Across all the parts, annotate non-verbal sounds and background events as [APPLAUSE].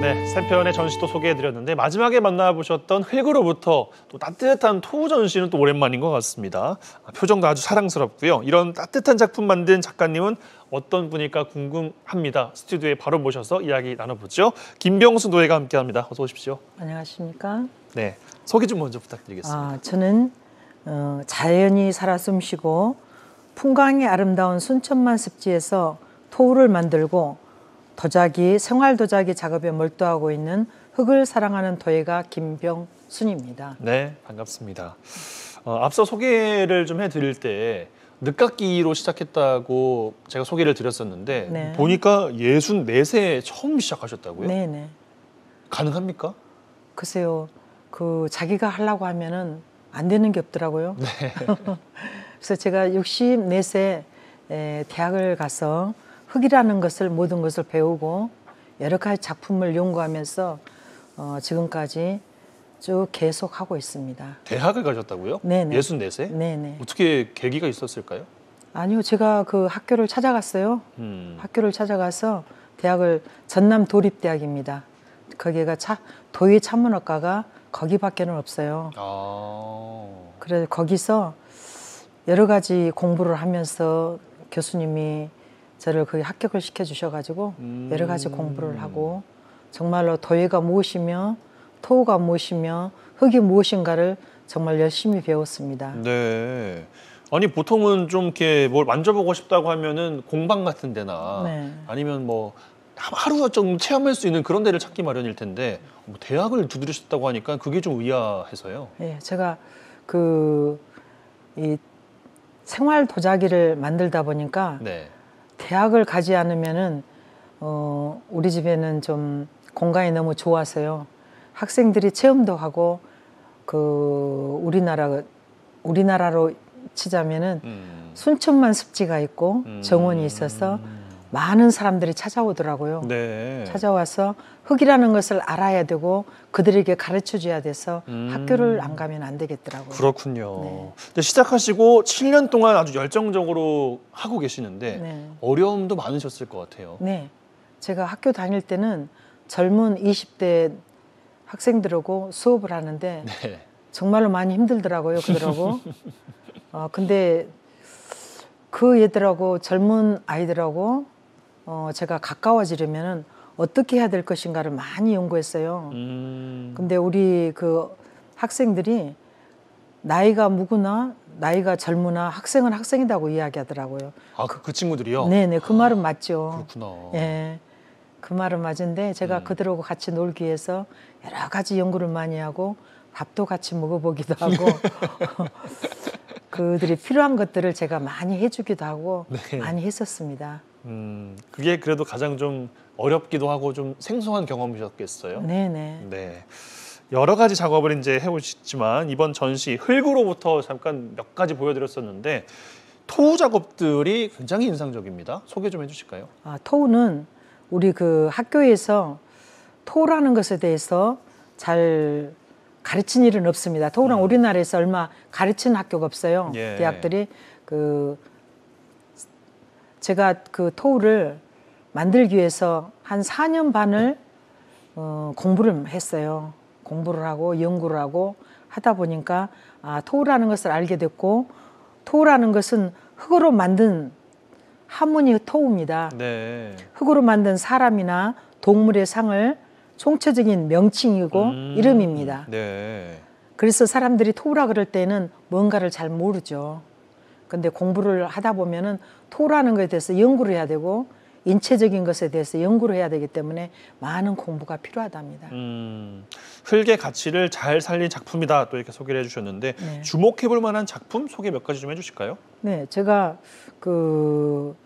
네, 세 편의 전시도 소개해드렸는데 마지막에 만나보셨던 흙으로부터 또 따뜻한 토우 전시는 또 오랜만인 것 같습니다. 아, 표정도 아주 사랑스럽고요. 이런 따뜻한 작품 만든 작가님은 어떤 분일까 궁금합니다. 스튜디오에 바로 모셔서 이야기 나눠보죠. 김병수 노예가 함께합니다. 어서 오십시오. 안녕하십니까. 네, 소개 좀 먼저 부탁드리겠습니다. 아, 저는 어, 자연이 살아 숨쉬고 풍광이 아름다운 순천만 습지에서 토우를 만들고 도자기, 생활도자기 작업에 몰두하고 있는 흙을 사랑하는 도예가 김병순입니다. 네, 반갑습니다. 어, 앞서 소개를 좀 해드릴 때 늦깎이로 시작했다고 제가 소개를 드렸었는데 네. 보니까 예순 네세 처음 시작하셨다고요? 네네. 네. 가능합니까? 글쎄요. 그 자기가 하려고 하면은 안 되는 게 없더라고요. 네. [LAUGHS] 그래서 제가 64세 대학을 가서 흙이라는 것을 모든 것을 배우고 여러 가지 작품을 연구하면서 어, 지금까지 쭉 계속 하고 있습니다. 대학을 가셨다고요? 네네. 64세? 네네. 어떻게 계기가 있었을까요? 아니요, 제가 그 학교를 찾아갔어요. 음. 학교를 찾아가서 대학을 전남 도립대학입니다. 거기가 차, 도의 천문학과가 거기밖에는 없어요. 아. 그래서 거기서 여러 가지 공부를 하면서 교수님이 저를 거기 합격을 시켜주셔가지고 음. 여러 가지 공부를 하고 정말로 더위가 무엇이며 토우가 무엇이며 흙이 무엇인가를 정말 열심히 배웠습니다. 네. 아니 보통은 좀 이렇게 뭘 만져보고 싶다고 하면은 공방 같은 데나 네. 아니면 뭐 하루 좀 체험할 수 있는 그런 데를 찾기 마련일 텐데 뭐 대학을 두드리셨다고 하니까 그게 좀 의아해서요. 예, 제가 그 이 생활 도자기를 만들다 보니까 네. 대학을 가지 않으면은 어, 우리 집에는 좀 공간이 너무 좋아서요. 학생들이 체험도 하고 그 우리나라 우리나라로 치자면은 음. 순천만 습지가 있고 정원이 있어서 음. 많은 사람들이 찾아오더라고요. 네. 찾아와서 흙이라는 것을 알아야 되고 그들에게 가르쳐 줘야 돼서 음. 학교를 안 가면 안 되겠더라고요. 그렇군요. 네. 시작하시고 7년 동안 아주 열정적으로 하고 계시는데 네. 어려움도 많으셨을 것 같아요. 네. 제가 학교 다닐 때는 젊은 20대 학생들하고 수업을 하는데 네. 정말로 많이 힘들더라고요. 그들하고. [LAUGHS] 어, 근데 그 얘들하고 젊은 아이들하고 어, 제가 가까워지려면은 어떻게 해야 될 것인가를 많이 연구했어요. 음. 근데 우리 그 학생들이 나이가 무구나 나이가 젊으나 학생은 학생이라고 이야기하더라고요. 아, 그, 그 친구들이요? 네네, 그 아, 말은 맞죠. 그렇구나. 예. 그 말은 맞은데 제가 음. 그들하고 같이 놀기 위해서 여러 가지 연구를 많이 하고 밥도 같이 먹어보기도 [LAUGHS] 하고 그들이 필요한 것들을 제가 많이 해주기도 하고 네. 많이 했었습니다. 음, 그게 그래도 가장 좀 어렵기도 하고 좀 생소한 경험이셨겠어요. 네네. 네. 네. 여러 가지 작업을 이제 해오셨지만 이번 전시 흙으로부터 잠깐 몇 가지 보여드렸었는데 토우 작업들이 굉장히 인상적입니다. 소개 좀 해주실까요? 아, 토우는 우리 그 학교에서 토우라는 것에 대해서 잘 가르친 일은 없습니다. 토우랑 음. 우리나라에서 얼마 가르친 학교가 없어요. 예. 대학들이 그 제가 그 토우를 만들기 위해서 한 4년 반을 어, 공부를 했어요. 공부를 하고 연구를 하고 하다 보니까 아, 토우라는 것을 알게 됐고 토우라는 것은 흙으로 만든 하문이 토우입니다. 네. 흙으로 만든 사람이나 동물의 상을 총체적인 명칭이고 음, 이름입니다. 네. 그래서 사람들이 토우라 그럴 때는 뭔가를 잘 모르죠. 근데 공부를 하다 보면은 토라는 것에 대해서 연구를 해야 되고 인체적인 것에 대해서 연구를 해야 되기 때문에 많은 공부가 필요하답니다. 음, 흙의 가치를 잘 살린 작품이다 또 이렇게 소개를 해주셨는데 네. 주목해볼 만한 작품 소개 몇 가지 좀 해주실까요? 네, 제가 그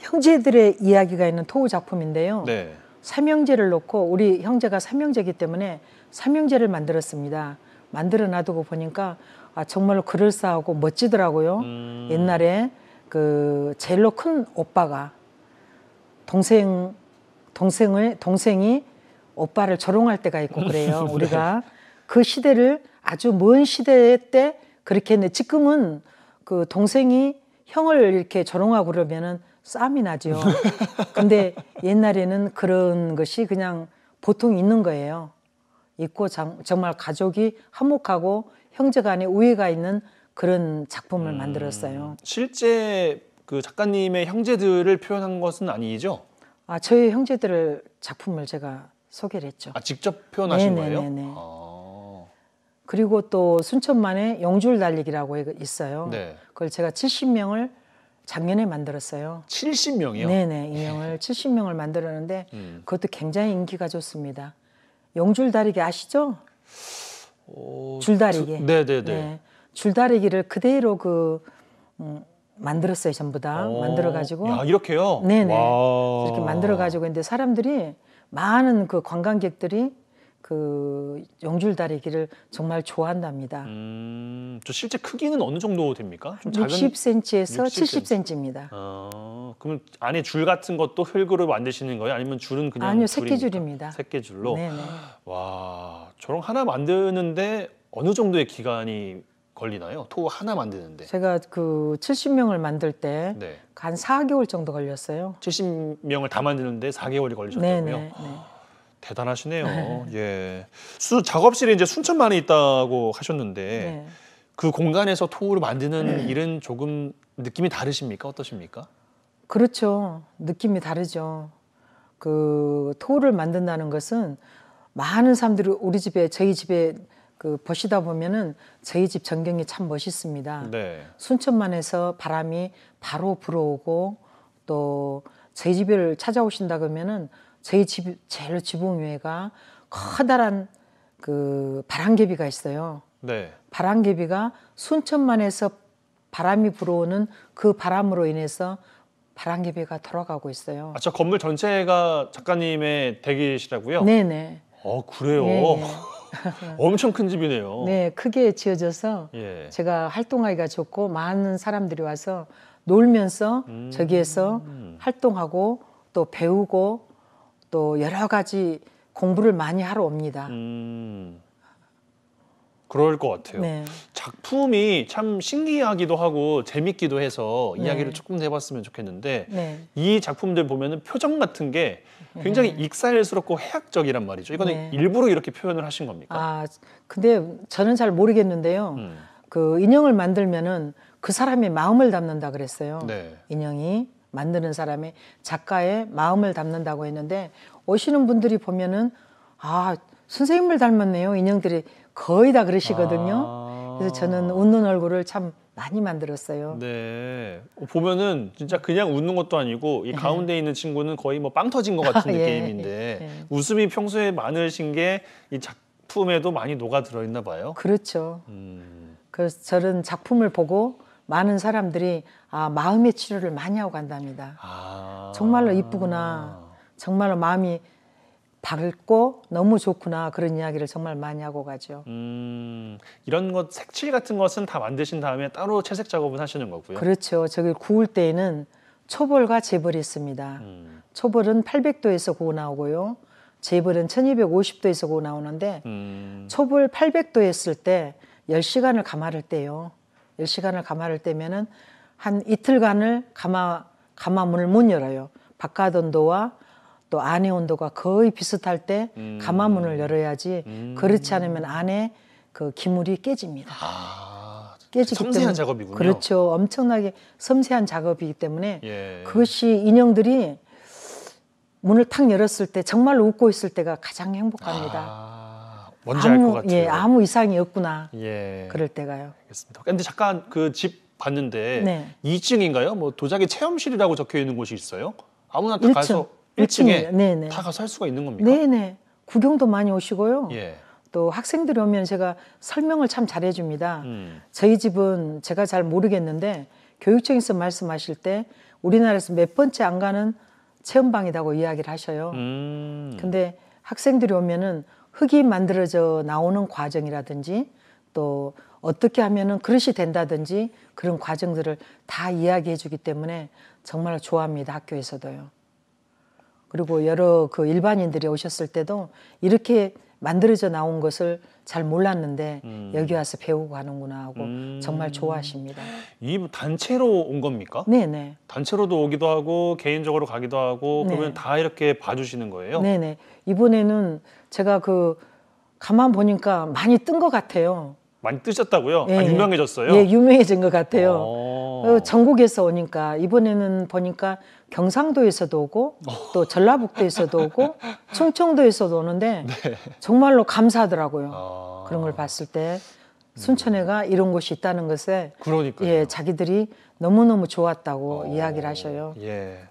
형제들의 이야기가 있는 토우 작품인데요. 네. 삼형제를 놓고 우리 형제가 삼형제이기 때문에 삼형제를 만들었습니다. 만들어 놔두고 보니까 아, 정말로 그럴싸하고 멋지더라고요. 음. 옛날에 그 제일로 큰 오빠가 동생 동생을 동생이 오빠를 조롱할 때가 있고 그래요. [LAUGHS] 네. 우리가 그 시대를 아주 먼 시대 때 그렇게 했는데 지금은 그 동생이 형을 이렇게 조롱하고 그러면은 싸움이 나죠. [LAUGHS] 근데 옛날에는 그런 것이 그냥 보통 있는 거예요. 있고 정말 가족이 화목하고 형제간의 우애가 있는 그런 작품을 음, 만들었어요. 실제 그 작가님의 형제들을 표현한 것은 아니죠? 아 저희 형제들을 작품을 제가 소개를 했죠. 아 직접 표현하신 네네네네. 네, 거예요? 네, 네. 아... 그리고 또순천만의 영줄 달리기라고 있어요. 네. 그걸 제가 70명을 작년에 만들었어요. 70명이요? 네네, 인형을 70명을 예. 만들었는데 음. 그것도 굉장히 인기가 좋습니다. 용줄다리기 아시죠? 어, 줄다리기. 저, 네네네. 네. 줄다리기를 그대로 그 음, 만들었어요 전부 다 오, 어, 만들어가지고. 야, 이렇게요? 네네. 와. 이렇게 만들어가지고 근데 사람들이 많은 그 관광객들이 그 영줄 다리기를 정말 좋아한답니다. 음, 저 실제 크기는 어느 정도 됩니까? 작은 60cm에서 60cm. 70cm입니다. 아, 그러 안에 줄 같은 것도 흙으로 만드시는 거예요? 아니면 줄은 그냥 아니요, 새끼줄입니다. 새끼줄로. 네네. 와, 저런 하나 만드는데 어느 정도의 기간이 걸리나요? 토 하나 만드는데. 제가 그 70명을 만들 때한 네. 4개월 정도 걸렸어요. 70명을 다 만드는데 4개월이 걸리셨다고요? 네네. 네. 대단하시네요. 네. 예. 수, 작업실에 이제 순천만에 있다고 하셨는데 네. 그 공간에서 토우를 만드는 네. 일은 조금 느낌이 다르십니까? 어떠십니까? 그렇죠. 느낌이 다르죠. 그 토를 우 만든다는 것은 많은 사람들이 우리 집에 저희 집에 그 보시다 보면은 저희 집 전경이 참 멋있습니다. 네. 순천만에서 바람이 바로 불어오고 또 저희 집을 찾아오신다 그러면은 저희 집제일 지붕 위에가 커다란 그 바람개비가 있어요. 네. 바람개비가 순천만에서 바람이 불어오는 그 바람으로 인해서 바람개비가 돌아가고 있어요. 아, 저 건물 전체가 작가님의 대기시라고요? 네네. 어, 아, 그래요? 네. [LAUGHS] 엄청 큰 집이네요. 네, 크게 지어져서 예. 제가 활동하기가 좋고 많은 사람들이 와서 놀면서 음... 저기에서 활동하고 또 배우고 또 여러 가지 공부를 많이 하러 옵니다. 음, 그럴 것 같아요. 네. 작품이 참 신기하기도 하고 재밌기도 해서 네. 이야기를 조금 해봤으면 좋겠는데 네. 이 작품들 보면 표정 같은 게 굉장히 네. 익살스럽고 해학적이란 말이죠. 이거는 네. 일부러 이렇게 표현을 하신 겁니까? 아, 근데 저는 잘 모르겠는데요. 음. 그 인형을 만들면은 그 사람의 마음을 담는다 그랬어요. 인형이 만드는 사람의 작가의 마음을 담는다고 했는데 오시는 분들이 보면은 아 선생님을 닮았네요 인형들이 거의 다 그러시거든요. 아... 그래서 저는 웃는 얼굴을 참 많이 만들었어요. 네. 어, 보면은 진짜 그냥 웃는 것도 아니고 이 예. 가운데 있는 친구는 거의 뭐 빵 터진 것 같은 [LAUGHS] 예, 느낌인데 예, 예. 웃음이 평소에 많으신 게 이 작품에도 많이 녹아 들어 있나 봐요. 그렇죠. 음. 그래서 저는 작품을 보고 많은 사람들이 아, 마음의 치료를 많이 하고 간답니다. 아... 정말로 이쁘구나. 정말로 마음이 밝고 너무 좋구나 그런 이야기를 정말 많이 하고 가죠. 음, 이런 것 색칠 같은 것은 다 만드신 다음에 따로 채색 작업은 하시는 거고요. 그렇죠. 저기 구울 때에는 초벌과 재벌이 있습니다. 음. 초벌은 800도에서 구워 나오고요. 재벌은 1250도에서 구워 나오는데 음. 초벌 800도 했을 때 10시간을 감아를 때요. 10시간을 감아를 때면은 한 이틀간을 감아 감아문을 못 열어요. 바깥 온도와 또 안의 온도가 거의 비슷할 때 음. 감아문을 열어야지 음. 그렇지 않으면 안에 그 기물이 깨집니다. 아, 깨지기 섬세한 때문에, 작업이군요. 그렇죠. 엄청나게 섬세한 작업이기 때문에 예. 그것이 인형들이 문을 탁 열었을 때정말 웃고 있을 때가 가장 행복합니다. 아. 뭔지 알것 예, 같아요. 예, 아무 이상이 없구나. 예. 그럴 때가요. 알겠습니다. 근데 잠깐 그 집 봤는데 네. 2층인가요? 뭐 도자기 체험실이라고 적혀 있는 곳이 있어요? 아무나 다 1층, 가서 1층에 네네. 다 가서 할 수가 있는 겁니까? 네네. 구경도 많이 오시고요. 예. 또 학생들이 오면 제가 설명을 참 잘해줍니다. 음. 저희 집은 제가 잘 모르겠는데 교육청에서 말씀하실 때 우리나라에서 몇 번째 안 가는 체험방이라고 이야기를 하셔요. 음. 근데 학생들이 오면은 흙이 만들어져 나오는 과정이라든지 또 어떻게 하면은 그릇이 된다든지 그런 과정들을 다 이야기해 주기 때문에 정말 좋아합니다. 학교에서도요. 그리고 여러 그 일반인들이 오셨을 때도 이렇게 만들어져 나온 것을 잘 몰랐는데 음. 여기 와서 배우고 가는구나 하고 음. 정말 좋아하십니다. 이 뭐 단체로 온 겁니까? 네네. 네. 단체로도 오기도 하고 개인적으로 가기도 하고 네. 그러면 다 이렇게 봐주시는 거예요? 네네. 네. 이번에는 제가 그 가만 보니까 많이 뜬 것 같아요. 많이 뜨셨다고요? 아, 예. 아, 유명해졌어요? 예, 유명해진 것 같아요. 어. 어, 전국에서 오니까 이번에는 보니까 경상도에서도 오고 또 전라북도에서도 오고 [LAUGHS] 충청도에서도 오는데 네. 정말로 감사하더라고요. 아... 그런 걸 봤을 때 순천에가 이런 곳이 있다는 것에 그러니까 예, 자기들이 너무너무 좋았다고 어... 이야기를 하셔요. 예.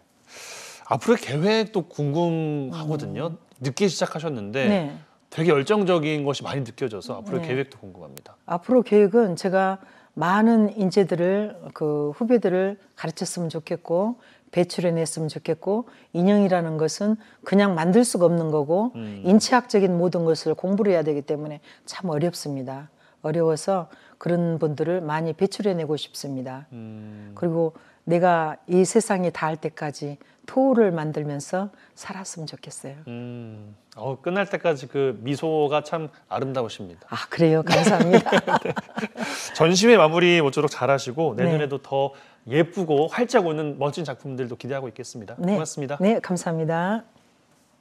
앞으로 계획도 궁금하거든요. 음. 늦게 시작하셨는데 네. 되게 열정적인 것이 많이 느껴져서 앞으로 네. 계획도 궁금합니다. 앞으로 계획은 제가 많은 인재들을 그 후배들을 가르쳤으면 좋겠고 배출해냈으면 좋겠고 인형이라는 것은 그냥 만들 수가 없는 거고 음. 인체학적인 모든 것을 공부를 해야 되기 때문에 참 어렵습니다. 어려워서 그런 분들을 많이 배출해내고 싶습니다. 음. 그리고 내가 이 세상이 다할 때까지 토우를 만들면서 살았으면 좋겠어요. 음, 어, 끝날 때까지 그 미소가 참 아름다우십니다. 아 그래요, 감사합니다. [LAUGHS] 네. 전시회 마무리 모쪼록 잘하시고 네. 내년에도 네. 더 예쁘고 활짝 오는 멋진 작품들도 기대하고 있겠습니다. 네. 고맙습니다. 네, 감사합니다.